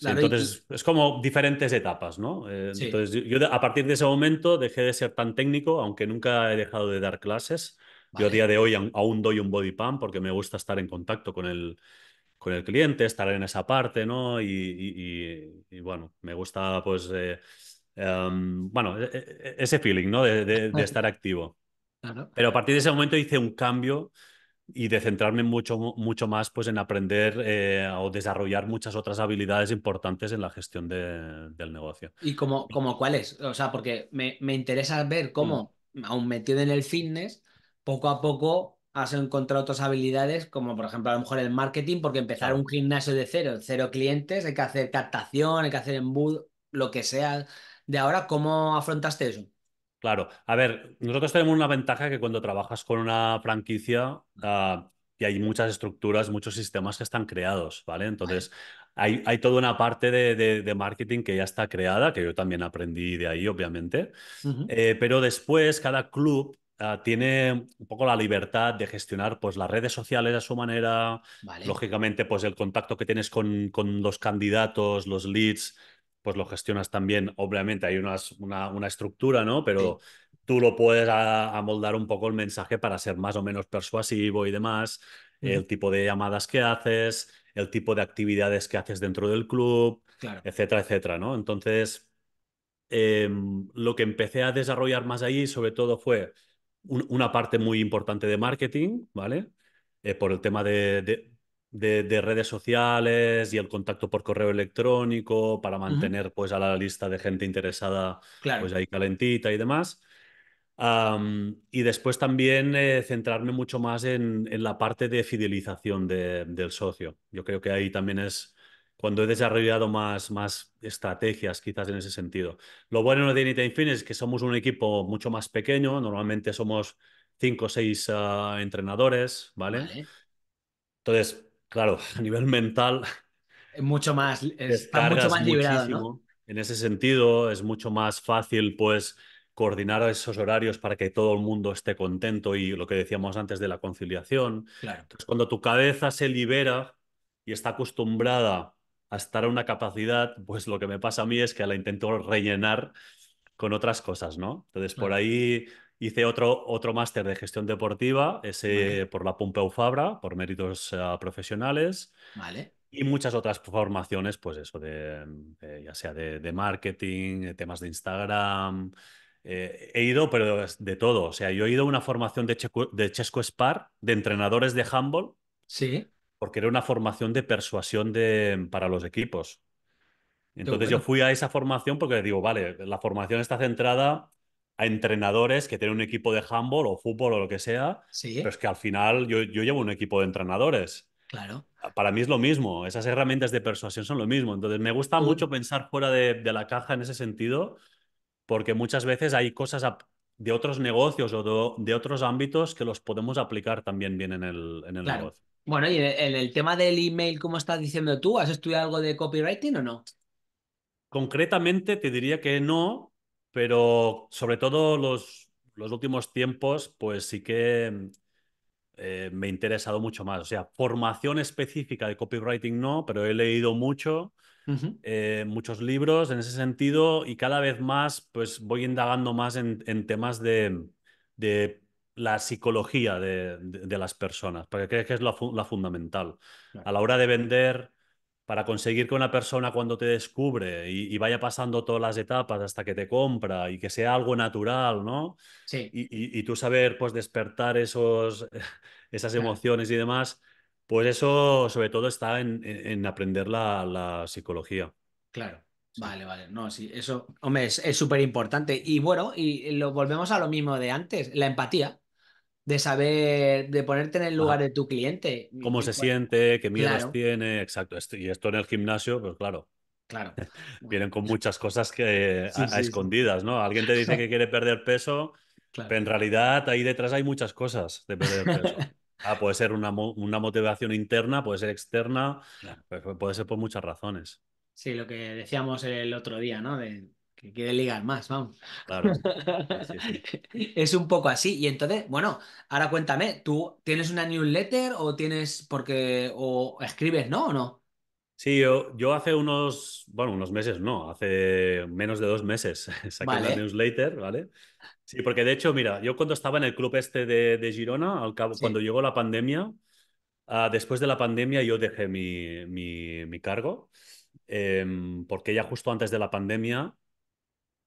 entonces, pues es como diferentes etapas, ¿no? Eh, entonces, yo a partir de ese momento dejé de ser tan técnico, aunque nunca he dejado de dar clases yo a día de hoy aún doy un body pump porque me gusta estar en contacto con el, con el cliente, estar en esa parte, ¿no? Y, y, bueno, me gusta pues, eh, em, bueno, e, e, e, ese feeling, ¿no? De, estar activo. Pero a partir de ese momento hice un cambio y de centrarme mucho, mucho más pues, en aprender eh, o desarrollar muchas otras habilidades importantes en la gestión de, del negocio. ¿Y como, como cuáles? O sea, porque me, me interesa ver mm. cómo, aún metido en el fitness, poco a poco has encontrado otras habilidades, como por ejemplo a lo mejor el marketing, porque empezar un gimnasio de cero, cero clientes, hay que hacer captación, hay que hacer embudo, lo que sea. De ahora, ¿cómo afrontaste eso? Claro, a ver, nosotros tenemos una ventaja que cuando trabajas con una franquicia y ah, hay muchas estructuras, muchos sistemas que están creados, ¿vale? Entonces, hay, toda una parte de, marketing que ya está creada, que yo también aprendí de ahí, obviamente, eh, pero después cada club Ah, tiene un poco la libertad de gestionar pues, las redes sociales a su manera, lógicamente pues, el contacto que tienes con, los candidatos, los leads, pues lo gestionas también, obviamente hay una, estructura, ¿no? Pero tú lo puedes amoldar un poco el mensaje para ser más o menos persuasivo y demás, el tipo de llamadas que haces, el tipo de actividades que haces dentro del club, etcétera, etcétera, ¿no? Entonces... Em, lo que empecé a desarrollar más allí sobre todo fue una parte muy importante de marketing, ¿vale? Eh, por el tema de, redes sociales y el contacto por correo electrónico para mantener pues a la lista de gente interesada pues ahí calentita y demás. y después también eh, centrarme mucho más en, la parte de fidelización del socio. Yo creo que ahí también es cuando he desarrollado más, más estrategias quizás en ese sentido. Lo bueno de Anytime Infinite es que somos un equipo mucho más pequeño, normalmente somos cinco o seis ah, entrenadores, ¿vale? Entonces, claro, (laughs) a nivel mental... Mucho más, está mucho más liberado, En ese sentido, es mucho más fácil, pues, coordinar esos horarios para que todo el mundo esté contento y lo que decíamos antes de la conciliación. cuando tu cabeza se libera y está acostumbrada estar a una capacidad, pues lo que me pasa a mí es que la intento rellenar con otras cosas, ¿no? Entonces, por ahí hice otro, otro máster de gestión deportiva, ese por la Pompeu Fabra, por méritos eh, profesionales. Vale. Y muchas otras formaciones, pues eso, de, ya sea de, marketing, temas de Instagram. Eh, he ido, pero de todo. O sea, yo he ido a una formación de, de Chesco Spar, de entrenadores de handball. Sí porque era una formación de persuasión de, para los equipos. Entonces yo fui a esa formación porque digo, vale, la formación está centrada a entrenadores que tienen un equipo de handball o fútbol o lo que sea, pero es que al final yo, yo, llevo un equipo de entrenadores. Claro. Ah, para mí es lo mismo, esas herramientas de persuasión son lo mismo. Entonces me gusta mucho pensar fuera de, la caja en ese sentido, porque muchas veces hay cosas de otros negocios o de, otros ámbitos que los podemos aplicar también bien en el, en el negocio. Bueno, y en el tema del email, ¿cómo estás diciendo tú, ¿has estudiado algo de copywriting o no? Concretamente te diría que no, pero sobre todo los, los últimos tiempos, pues sí que eh, me he interesado mucho más. O sea, formación específica de copywriting no, pero he leído mucho, eh, muchos libros en ese sentido y cada vez más pues voy indagando más en, temas de, de la psicología de, las personas, porque creo que es la, fundamental. A la hora de vender, para conseguir que una persona cuando te descubre y, vaya pasando todas las etapas hasta que te compra y que sea algo natural, ¿no? Sí. Y, tú saber, pues, despertar esos, (laughs) esas emociones y demás, pues eso sobre todo está en, en, aprender la, psicología. Claro. Vale, vale. No, sí, eso, hombre, es súper importante. Y bueno, y lo volvemos a lo mismo de antes, la empatía de saber, de ponerte en el lugar de tu cliente. Cómo se siente, qué miedos tiene, exacto. Y esto en el gimnasio, pues claro. Claro. (laughs) Vienen con muchas cosas que a, escondidas, ¿no? Alguien te dice (laughs) que quiere perder peso, pero en realidad ahí detrás hay muchas cosas de perder peso. (laughs) Ah, puede ser una, una motivación interna, puede ser externa, pues, puede ser por muchas razones. Sí, lo que decíamos el otro día, ¿no? quiere ligar más, vamos. (laughs) es un poco así. Y entonces, bueno, ahora cuéntame, ¿tú tienes una newsletter o tienes porque o escribes, no o no? Sí, yo, yo hace unos, bueno, unos meses no, hace menos de dos meses (laughs) saqué la newsletter, ¿vale? Sí, porque de hecho, mira, yo cuando estaba en el club este de, Girona, al cabo, cuando llegó la pandemia, ah, después de la pandemia yo dejé mi, cargo, em, porque ya justo antes de la pandemia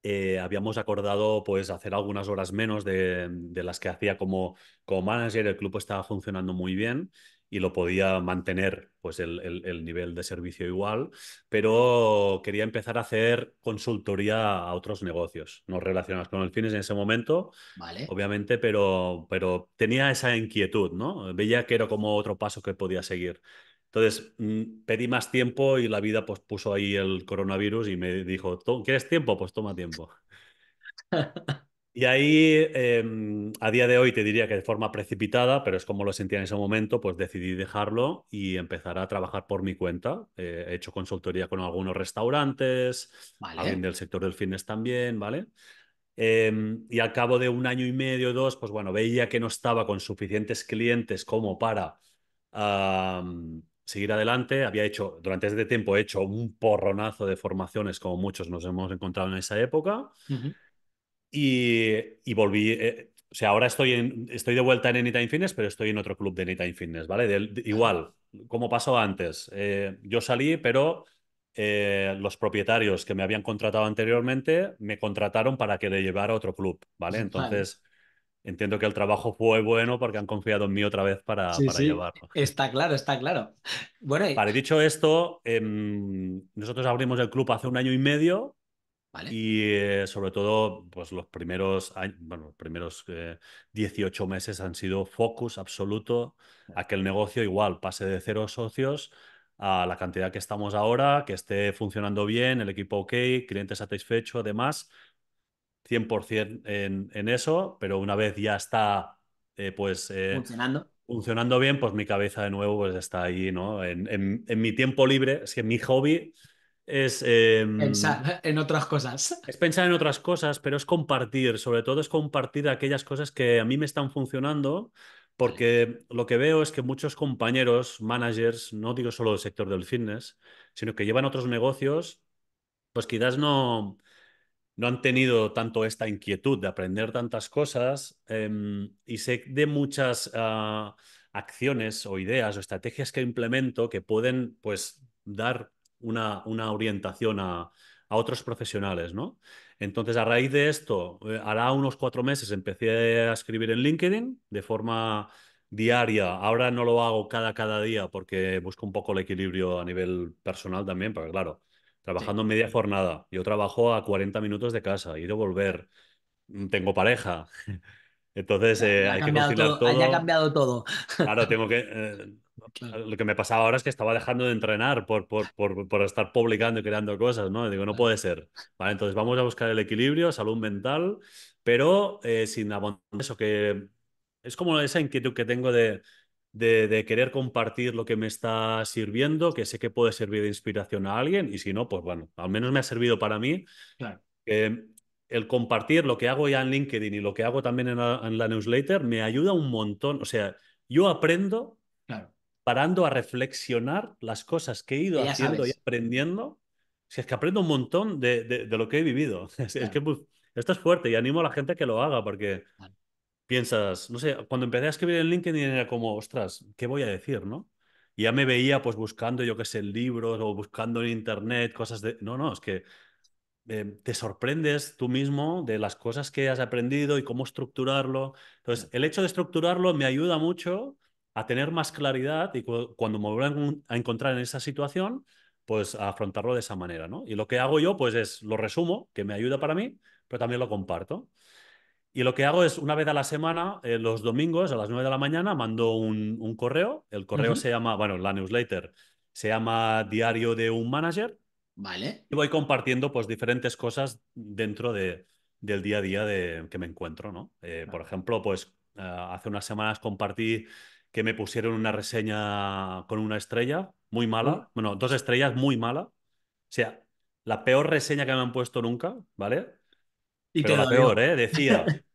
eh, habíamos acordado pues hacer algunas horas menos de, las que hacía como, como, manager. El club estaba funcionando muy bien y lo podía mantener pues el, nivel de servicio igual, pero quería empezar a hacer consultoría a otros negocios, no relacionados con el fines en ese momento, obviamente, pero, pero tenía esa inquietud, ¿no? Veía que era como otro paso que podía seguir. Entonces mm, pedí más tiempo y la vida pues, puso ahí el coronavirus y me dijo, ¿quieres tiempo? Pues toma tiempo. (laughs) y ahí, em, a día de hoy, te diría que de forma precipitada, pero es como lo sentía en ese momento, pues decidí dejarlo y empezar a trabajar por mi cuenta. Eh, he hecho consultoría con algunos restaurantes, vale. alguien del sector del fitness también, ¿vale? Em, y al cabo de un año y medio, dos, pues bueno, veía que no estaba con suficientes clientes como para seguir adelante. Había hecho, durante este tiempo he hecho un porronazo de formaciones, como muchos nos hemos encontrado en esa época. y, y, volví. Eh, o sea, ahora estoy, en, estoy de vuelta en Anytime Fitness, pero estoy en otro club de Anytime Fitness, ¿vale? igual, como pasó antes. Eh, yo salí, pero eh, los propietarios que me habían contratado anteriormente me contrataron para que le llevara a otro club, ¿vale? Entonces entiendo que el trabajo fue bueno porque han confiado en mí otra vez para, sí. llevarlo. Está claro, está claro. Bueno, y... dicho esto, em, nosotros abrimos el club hace un año y medio. Vale. Y eh, sobre todo, pues los primeros, bueno, los primeros 18 eh, meses han sido focus absoluto a que el negocio igual pase de cero socios a la cantidad que estamos ahora, que esté funcionando bien, el equipo ok, cliente satisfecho, además, 100% en, eso, pero una vez ya está eh, pues eh, funcionando. funcionando bien, pues mi cabeza de nuevo pues está ahí, ¿no? En, mi tiempo libre, es que mi hobby es... Em, pensar en otras cosas. Es pensar en otras cosas, pero es compartir, sobre todo es compartir aquellas cosas que a mí me están funcionando, porque lo que veo es que muchos compañeros, managers, no digo solo del sector del fitness, sino que llevan otros negocios, pues quizás no no han tenido tanto esta inquietud de aprender tantas cosas em, y sé de muchas ah, acciones o ideas o estrategias que implemento que pueden pues dar una, una orientación a, otros profesionales, ¿no? Entonces, a raíz de esto, eh, hará unos cuatro meses empecé a escribir en LinkedIn de forma diaria. Ahora no lo hago cada, cada día porque busco un poco el equilibrio a nivel personal también, pero claro, trabajando media jornada. Yo trabajo a 40 minutos de casa, he ido volver, mm, tengo pareja. (laughs) Entonces eh, hay que conciliar todo. Haya cambiado todo. Claro, tengo que. (laughs) Eh, lo que me pasaba ahora es que estaba dejando de entrenar por, por, por, estar publicando y creando cosas, ¿no? digo, no puede ser. Vale, entonces vamos a buscar el equilibrio, salud mental, pero eh, sin abandonar eso que. Es como esa inquietud que tengo de de, querer compartir lo que me está sirviendo, que sé que puede servir de inspiración a alguien, y si no, pues bueno, al menos me ha servido para mí. Eh, el compartir lo que hago ya en LinkedIn y lo que hago también en la, newsletter me ayuda un montón. O sea, yo aprendo parando a reflexionar las cosas que he ido haciendo y aprendiendo. es que aprendo un montón de, lo que he vivido. (laughs) que esto es fuerte y animo a la gente a que lo haga porque piensas, no sé, cuando empecé a escribir en LinkedIn era como, ostras, ¿qué voy a decir, no? Y ya me veía pues buscando, yo qué sé, libros o buscando en internet cosas de... No, no, es que eh, te sorprendes tú mismo de las cosas que has aprendido y cómo estructurarlo. Entonces, el hecho de estructurarlo me ayuda mucho a tener más claridad y cuando me vuelvan a encontrar en esa situación, pues a afrontarlo de esa manera, ¿no? Y lo que hago yo, pues es lo resumo, que me ayuda para mí, pero también lo comparto. Y lo que hago es una vez a la semana, eh, los domingos a las 9 de la mañana, mando un, correo. El correo se llama, bueno, la newsletter se llama Diario de un Manager. Vale. Y voy compartiendo pues diferentes cosas dentro de, del día a día de, que me encuentro, ¿no? Eh, por ejemplo, pues eh, hace unas semanas compartí que me pusieron una reseña con una estrella muy mala. Bueno, dos estrellas muy mala. O sea, la peor reseña que me han puesto nunca, ¿vale? Y Pero peor, ¿eh? Decía (laughs)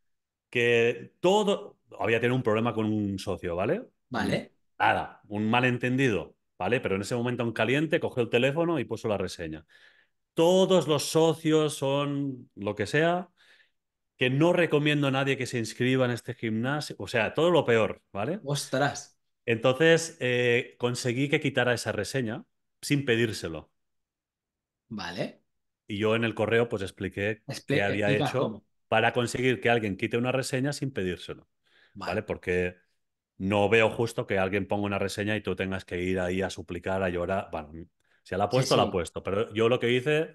que todo. Había tenido un problema con un socio, ¿vale? Vale. Nada, un malentendido, ¿vale? Pero en ese momento, un caliente, cogió el teléfono y puso la reseña. Todos los socios son lo que sea, que no recomiendo a nadie que se inscriba en este gimnasio. O sea, todo lo peor, ¿vale? ¡Ostras! Entonces, eh, conseguí que quitara esa reseña sin pedírselo. Vale. Y yo en el correo pues expliqué qué había hecho para conseguir que alguien quite una reseña sin pedírselo. Vale. Porque no veo justo que alguien ponga una reseña y tú tengas que ir ahí a suplicar, a llorar. Bueno, si la ha puesto, la ha puesto. Pero yo lo que hice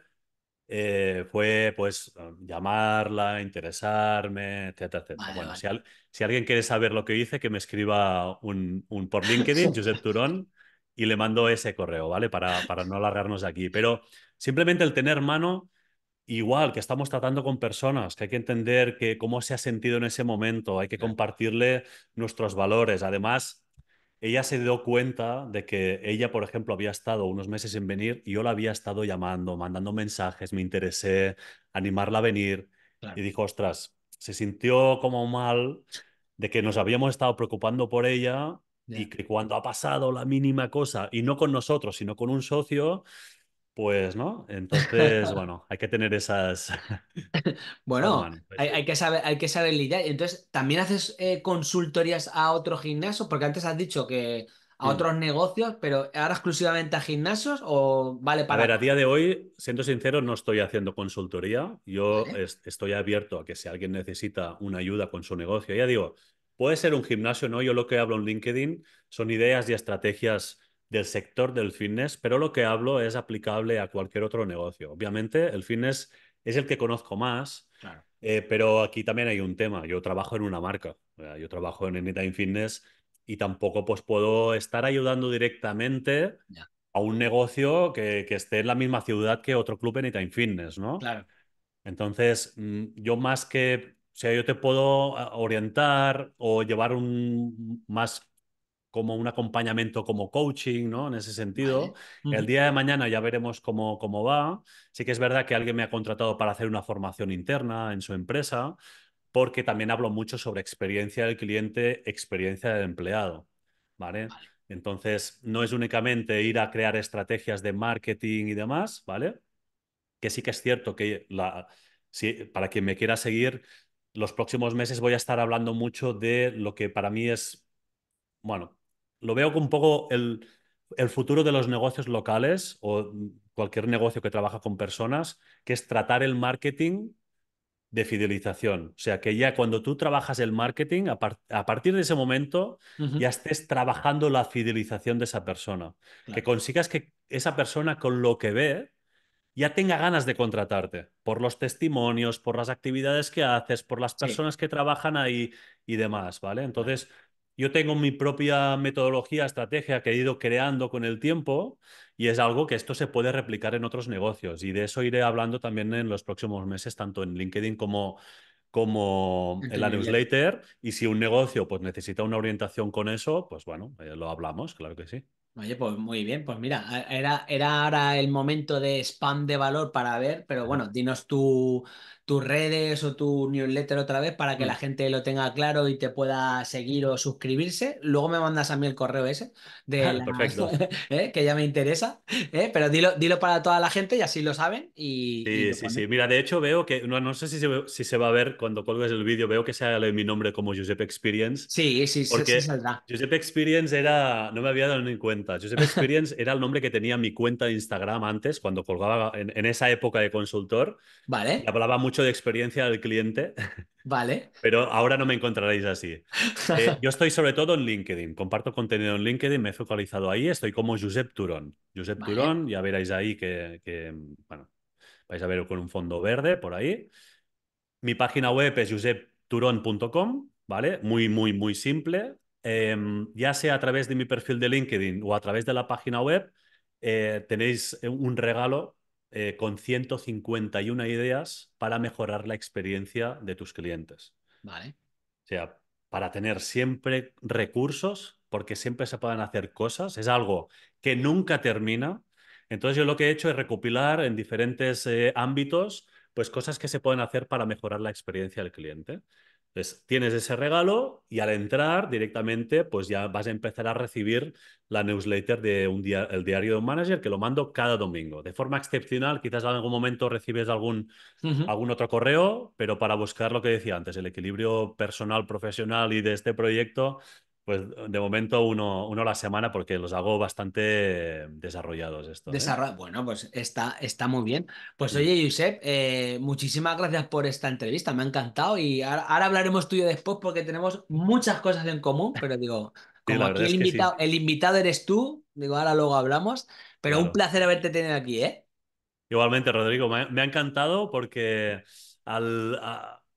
eh, fue pues ah, llamarla, interesarme, etcétera, etcétera. bueno, Si, alguien quiere saber lo que hice, que me escriba un, un por (laughs) LinkedIn, Josep Turón, y le mando ese correo, ¿vale? Para, para no alargarnos aquí. Pero Simplemente el tener mano, igual que estamos tratando con personas, que hay que entender que cómo se ha sentido en ese momento, hay que compartirle nuestros valores. Además, ella se dio cuenta de que ella, por ejemplo, había estado unos meses sin venir y yo la había estado llamando, mandando mensajes, me interesé, animarla a venir. Y dijo, ostras, se sintió como mal de que nos habíamos estado preocupando por ella y que cuando ha pasado la mínima cosa, y no con nosotros, sino con un socio, pues no, entonces, (laughs) bueno, hay que tener esas. (laughs) bueno, pues. hay, que saber, hay que saber lidiar. Entonces, ¿también haces eh, consultorías a otros gimnasio, Porque antes has dicho que a otros negocios, pero ahora exclusivamente a gimnasios o vale para. A ver, a día de hoy, siendo sincero, no estoy haciendo consultoría. Yo estoy abierto a que si alguien necesita una ayuda con su negocio, ya digo, puede ser un gimnasio, ¿no? Yo lo que hablo en LinkedIn son ideas y estrategias del sector del fitness, pero lo que hablo es aplicable a cualquier otro negocio. Obviamente, el fitness es el que conozco más, eh, pero aquí también hay un tema. Yo trabajo en una marca, yo trabajo en Anytime Fitness y tampoco pues, puedo estar ayudando directamente a un negocio que, esté en la misma ciudad que otro club Anytime Fitness, ¿no? Claro. Entonces, mm, yo más que, o sea, yo te puedo ah, orientar o llevar un más como un acompañamiento como coaching, ¿no? En ese sentido. El día de mañana ya veremos cómo, cómo va. Sí que es verdad que alguien me ha contratado para hacer una formación interna en su empresa, porque también hablo mucho sobre experiencia del cliente, experiencia del empleado, ¿vale? Entonces, no es únicamente ir a crear estrategias de marketing y demás, ¿vale? Que sí que es cierto que la, para quien me quiera seguir, los próximos meses voy a estar hablando mucho de lo que para mí es, bueno, lo veo un poco el, futuro de los negocios locales o cualquier negocio que trabaja con personas, que es tratar el marketing de fidelización. O sea, que ya cuando tú trabajas el marketing, a, partir de ese momento ya estés trabajando la fidelización de esa persona. Que consigas que esa persona con lo que ve ya tenga ganas de contratarte por los testimonios, por las actividades que haces, por las personas que trabajan ahí y demás, ¿vale? Entonces, yo tengo mi propia metodología, estrategia que he ido creando con el tiempo y es algo que esto se puede replicar en otros negocios y de eso iré hablando también en los próximos meses, tanto en LinkedIn como como en la newsletter y si un negocio pues necesita una orientación con eso, pues bueno, eh, lo hablamos, claro que sí. Oye, pues muy bien, pues mira, era, era ahora el momento de spam de valor para ver, pero bueno, dinos tú tus redes o tu newsletter otra vez para que la mm. gente lo tenga claro y te pueda seguir o suscribirse. Luego me mandas a mí el correo ese de (laughs) (laughs) ¿eh? que ya me interesa. ¿eh? Pero dilo, dilo para toda la gente y así lo saben. Y, sí, sí, sí. Mira, de hecho veo que, no, no sé si se, si se, va a ver cuando colgues el vídeo, veo que se sale mi nombre como Josep Experience. Sí, sí, sí, porque Experience era, no me había dado ni cuenta, Josep Experience era el nombre que tenía mi cuenta de Instagram antes, cuando colgaba en, esa época de consultor. (laughs) Vale. hablaba mucho de experiencia del cliente. (laughs) Vale. Pero ahora no me encontraréis así. Eh, (laughs) yo estoy sobre todo en LinkedIn, comparto contenido en LinkedIn, me he focalizado ahí, estoy como Josep Turón. Josep Turón, ya veréis ahí que, bueno, vais a ver con un fondo verde por ahí. Mi página web es josepturón.com, ¿vale? Muy, muy, muy simple. Em, ya sea a través de mi perfil de LinkedIn o a través de la página web, eh, tenéis un regalo eh, con 151 ideas para mejorar la experiencia de tus clientes. O sea, para tener siempre recursos, porque siempre se pueden hacer cosas, es algo que nunca termina. Entonces yo lo que he hecho es recopilar en diferentes eh, ámbitos, pues cosas que se pueden hacer para mejorar la experiencia del cliente. Entonces, tienes ese regalo y al entrar directamente, pues ya vas a empezar a recibir la newsletter de un el diario de un manager que lo mando cada domingo. De forma excepcional, quizás en algún momento recibes algún, algún otro correo, pero para buscar lo que decía antes, el equilibrio personal, profesional y de este proyecto, pues de momento uno, a la semana porque los hago bastante desarrollados esto. ¿eh? Bueno, pues está, está muy bien. Pues oye, Josep, eh, muchísimas gracias por esta entrevista, me ha encantado y ahora, hablaremos tú y después porque tenemos muchas cosas en común, pero digo, (laughs) como aquí el invitado, eres tú, digo, ahora luego hablamos, pero un placer haberte tenido aquí, ¿eh? Igualmente, Rodrigo, me ha, encantado porque al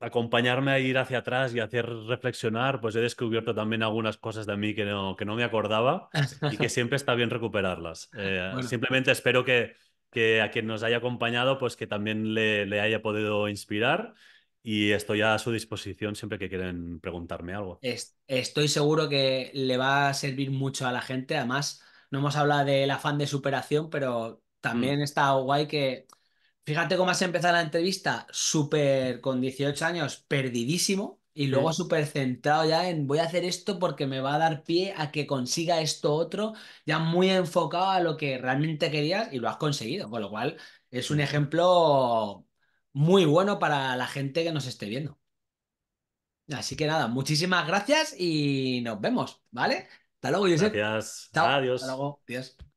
acompañarme a ir hacia atrás y hacer reflexionar, pues he descubierto también algunas cosas de mí que no, que no me acordaba y que siempre está bien recuperarlas. Eh, (laughs) simplemente espero que, que, a quien nos haya acompañado, pues que también le, haya podido inspirar y estoy a su disposición siempre que quieran preguntarme algo. Estoy seguro que le va a servir mucho a la gente. Además, no hemos hablado del afán de superación, pero mm. también está guay que Fíjate cómo has empezado la entrevista súper con 18 años, perdidísimo, y luego súper centrado ya en voy a hacer esto porque me va a dar pie a que consiga esto otro, ya muy enfocado a lo que realmente querías y lo has conseguido, con lo cual es un ejemplo muy bueno para la gente que nos esté viendo. Así que nada, muchísimas gracias y nos vemos, ¿vale? Hasta luego, Josep. Gracias. Adiós. Hasta luego. Adiós.